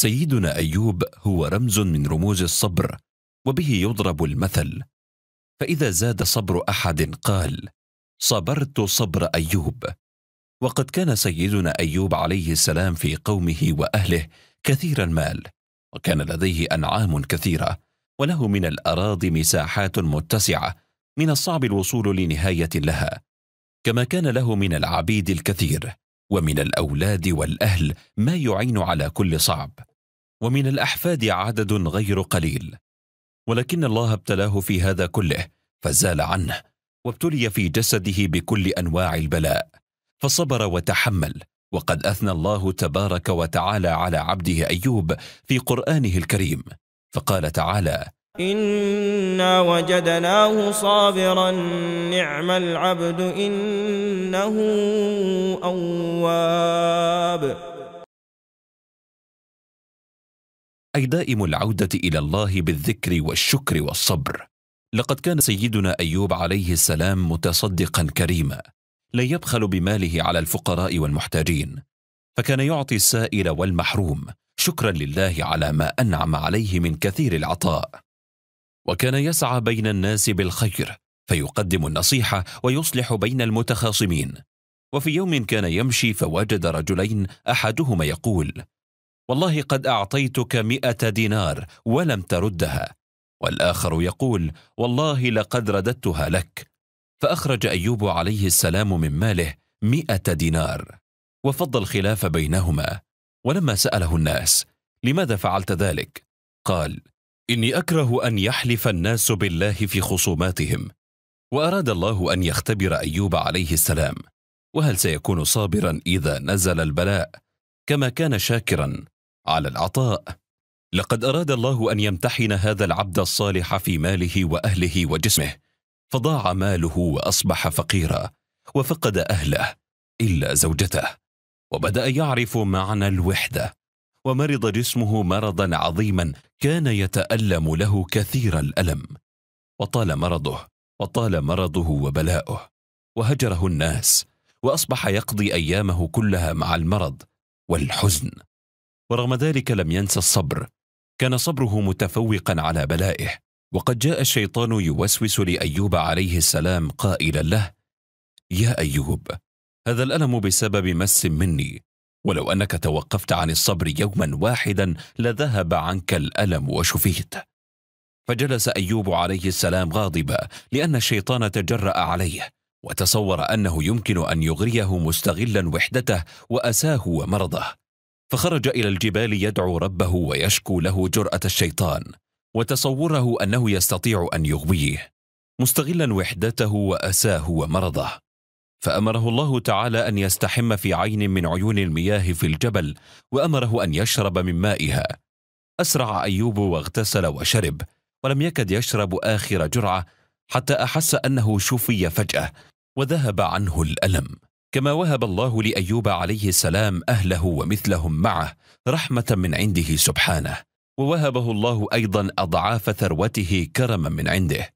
سيدنا ايوب هو رمز من رموز الصبر وبه يضرب المثل فاذا زاد صبر احد قال صبرت صبر ايوب وقد كان سيدنا ايوب عليه السلام في قومه واهله كثير المال وكان لديه انعام كثيره وله من الاراضي مساحات متسعه من الصعب الوصول لنهايه لها كما كان له من العبيد الكثير ومن الاولاد والاهل ما يعين على كل صعب ومن الأحفاد عدد غير قليل ولكن الله ابتلاه في هذا كله فزال عنه وابتلي في جسده بكل أنواع البلاء فصبر وتحمل وقد أثنى الله تبارك وتعالى على عبده أيوب في قرآنه الكريم فقال تعالى إنا وجدناه صابرا نعم العبد إنه أواب أي دائم العودة إلى الله بالذكر والشكر والصبر لقد كان سيدنا أيوب عليه السلام متصدقا كريما لا يبخل بماله على الفقراء والمحتاجين فكان يعطي السائل والمحروم شكرا لله على ما أنعم عليه من كثير العطاء وكان يسعى بين الناس بالخير فيقدم النصيحة ويصلح بين المتخاصمين وفي يوم كان يمشي فوجد رجلين أحدهما يقول والله قد أعطيتك مئة دينار ولم تردها والآخر يقول والله لقد رددتها لك فأخرج أيوب عليه السلام من ماله مئة دينار وفض الخلاف بينهما ولما سأله الناس لماذا فعلت ذلك؟ قال إني أكره أن يحلف الناس بالله في خصوماتهم وأراد الله أن يختبر أيوب عليه السلام وهل سيكون صابرا إذا نزل البلاء كما كان شاكرا على العطاء لقد اراد الله ان يمتحن هذا العبد الصالح في ماله واهله وجسمه فضاع ماله واصبح فقيرا وفقد اهله الا زوجته وبدا يعرف معنى الوحده ومرض جسمه مرضا عظيما كان يتالم له كثير الالم وطال مرضه وطال مرضه وبلاؤه وهجره الناس واصبح يقضي ايامه كلها مع المرض والحزن ورغم ذلك لم ينسى الصبر كان صبره متفوقا على بلائه وقد جاء الشيطان يوسوس لايوب عليه السلام قائلا له يا ايوب هذا الالم بسبب مس مني ولو انك توقفت عن الصبر يوما واحدا لذهب عنك الالم وشفيت فجلس ايوب عليه السلام غاضبا لان الشيطان تجرا عليه وتصور انه يمكن ان يغريه مستغلا وحدته واساه ومرضه فخرج الى الجبال يدعو ربه ويشكو له جراه الشيطان وتصوره انه يستطيع ان يغويه مستغلا وحدته واساه ومرضه فامره الله تعالى ان يستحم في عين من عيون المياه في الجبل وامره ان يشرب من مائها اسرع ايوب واغتسل وشرب ولم يكد يشرب اخر جرعه حتى احس انه شفي فجاه وذهب عنه الالم كما وهب الله لايوب عليه السلام اهله ومثلهم معه رحمه من عنده سبحانه ووهبه الله ايضا اضعاف ثروته كرما من عنده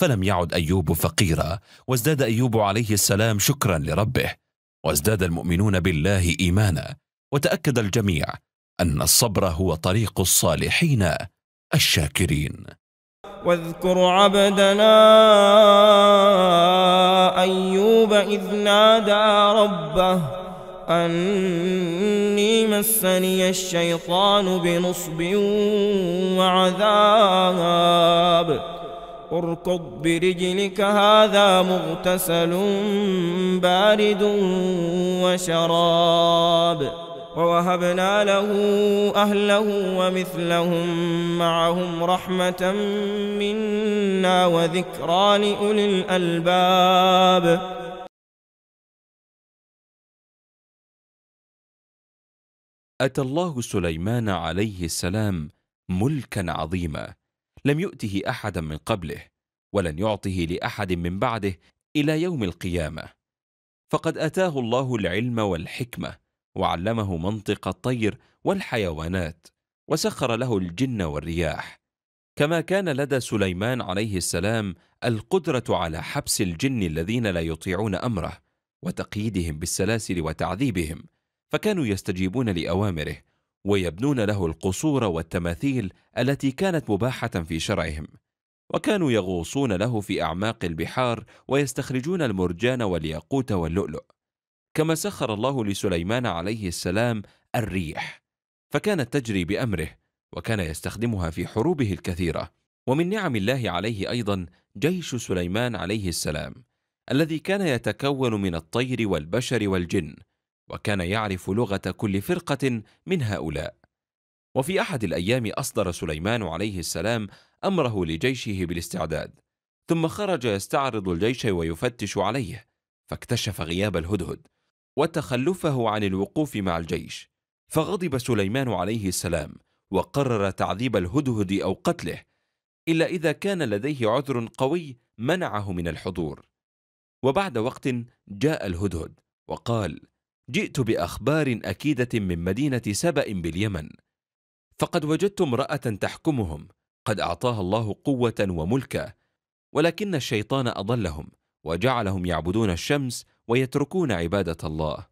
فلم يعد ايوب فقيرا وازداد ايوب عليه السلام شكرا لربه وازداد المؤمنون بالله ايمانا وتاكد الجميع ان الصبر هو طريق الصالحين الشاكرين واذكر عبدنا وأيوب إذ نادى ربه أني مسني الشيطان بنصب وعذاب اركض برجلك هذا مغتسل بارد وشراب ووهبنا له أهله ومثلهم معهم رحمة منا وذكرى لأولي الألباب أتى الله سليمان عليه السلام ملكا عظيما لم يؤته أحدا من قبله ولن يعطه لأحد من بعده إلى يوم القيامة فقد أتاه الله العلم والحكمة وعلمه منطق الطير والحيوانات وسخر له الجن والرياح كما كان لدى سليمان عليه السلام القدرة على حبس الجن الذين لا يطيعون أمره وتقييدهم بالسلاسل وتعذيبهم فكانوا يستجيبون لأوامره ويبنون له القصور والتماثيل التي كانت مباحة في شرعهم وكانوا يغوصون له في أعماق البحار ويستخرجون المرجان والياقوت واللؤلؤ كما سخر الله لسليمان عليه السلام الريح فكانت تجري بأمره وكان يستخدمها في حروبه الكثيرة ومن نعم الله عليه أيضا جيش سليمان عليه السلام الذي كان يتكون من الطير والبشر والجن وكان يعرف لغة كل فرقة من هؤلاء وفي أحد الأيام أصدر سليمان عليه السلام أمره لجيشه بالاستعداد ثم خرج يستعرض الجيش ويفتش عليه فاكتشف غياب الهدهد وتخلفه عن الوقوف مع الجيش فغضب سليمان عليه السلام وقرر تعذيب الهدهد أو قتله إلا إذا كان لديه عذر قوي منعه من الحضور وبعد وقت جاء الهدهد وقال جئت بأخبار أكيدة من مدينة سبأ باليمن فقد وجدت امرأة تحكمهم قد أعطاها الله قوة وملكا ولكن الشيطان أضلهم وجعلهم يعبدون الشمس ويتركون عبادة الله.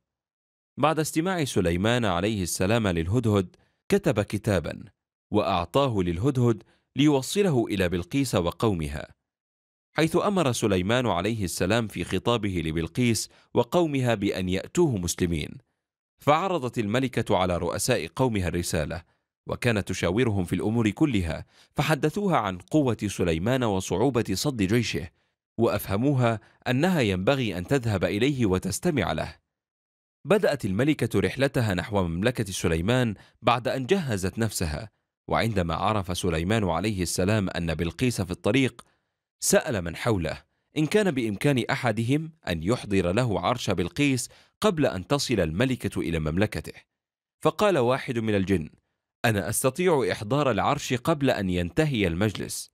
بعد استماع سليمان عليه السلام للهدهد كتب كتابا وأعطاه للهدهد ليوصله إلى بلقيس وقومها حيث أمر سليمان عليه السلام في خطابه لبلقيس وقومها بأن يأتوه مسلمين فعرضت الملكة على رؤساء قومها الرسالة وكانت تشاورهم في الأمور كلها فحدثوها عن قوة سليمان وصعوبة صد جيشه وافهموها انها ينبغي ان تذهب اليه وتستمع له بدات الملكه رحلتها نحو مملكه سليمان بعد ان جهزت نفسها وعندما عرف سليمان عليه السلام ان بلقيس في الطريق سال من حوله ان كان بامكان احدهم ان يحضر له عرش بلقيس قبل ان تصل الملكه الى مملكته فقال واحد من الجن انا استطيع احضار العرش قبل ان ينتهي المجلس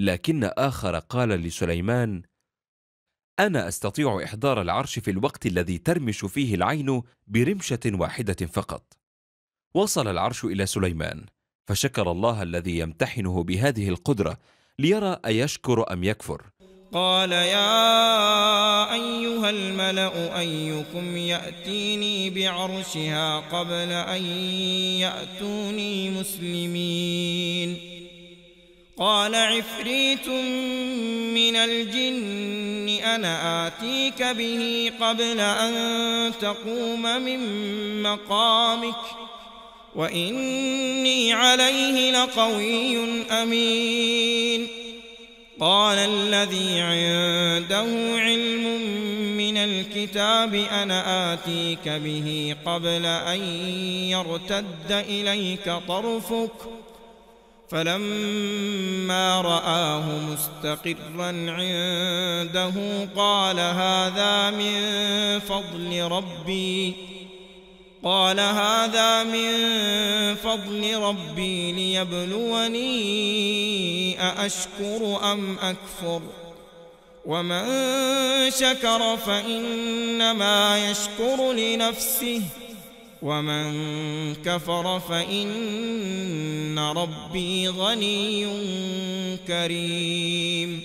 لكن آخر قال لسليمان أنا أستطيع إحضار العرش في الوقت الذي ترمش فيه العين برمشة واحدة فقط وصل العرش إلى سليمان فشكر الله الذي يمتحنه بهذه القدرة ليرى أيشكر أم يكفر قال يا أيها الملأ أيكم يأتيني بعرشها قبل أن يأتوني مسلمين قال عفريت من الجن أنا آتيك به قبل أن تقوم من مقامك وإني عليه لقوي أمين قال الذي عنده علم من الكتاب أنا آتيك به قبل أن يرتد إليك طرفك فلما رآه مستقرا عنده قال هذا من فضل ربي قال هذا من فضل ربي ليبلوني أأشكر أم أكفر ومن شكر فإنما يشكر لنفسه ومن كفر فإن ربي غني كريم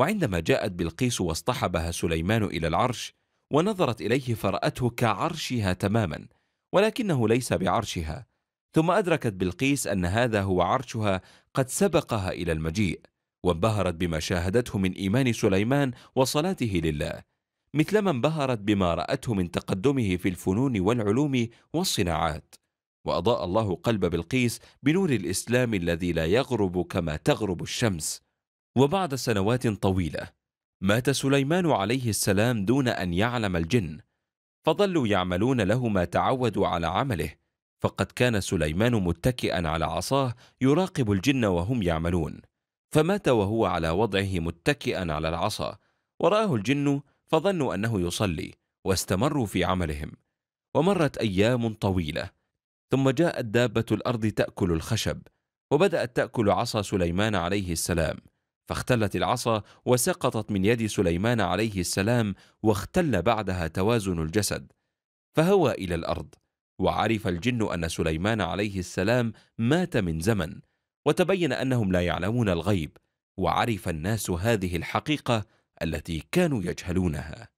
وعندما جاءت بلقيس واصطحبها سليمان إلى العرش ونظرت إليه فرأته كعرشها تماما ولكنه ليس بعرشها ثم أدركت بلقيس أن هذا هو عرشها قد سبقها إلى المجيء وانبهرت بما شاهدته من إيمان سليمان وصلاته لله مثلما انبهرت بما راته من تقدمه في الفنون والعلوم والصناعات واضاء الله قلب بلقيس بنور الاسلام الذي لا يغرب كما تغرب الشمس وبعد سنوات طويله مات سليمان عليه السلام دون ان يعلم الجن فظلوا يعملون له ما تعودوا على عمله فقد كان سليمان متكئا على عصاه يراقب الجن وهم يعملون فمات وهو على وضعه متكئا على العصا وراه الجن فظنوا أنه يصلي واستمروا في عملهم ومرت أيام طويلة ثم جاءت دابة الأرض تأكل الخشب وبدأت تأكل عصا سليمان عليه السلام فاختلت العصا وسقطت من يد سليمان عليه السلام واختل بعدها توازن الجسد فهوى إلى الأرض وعرف الجن أن سليمان عليه السلام مات من زمن وتبين أنهم لا يعلمون الغيب وعرف الناس هذه الحقيقة التي كانوا يجهلونها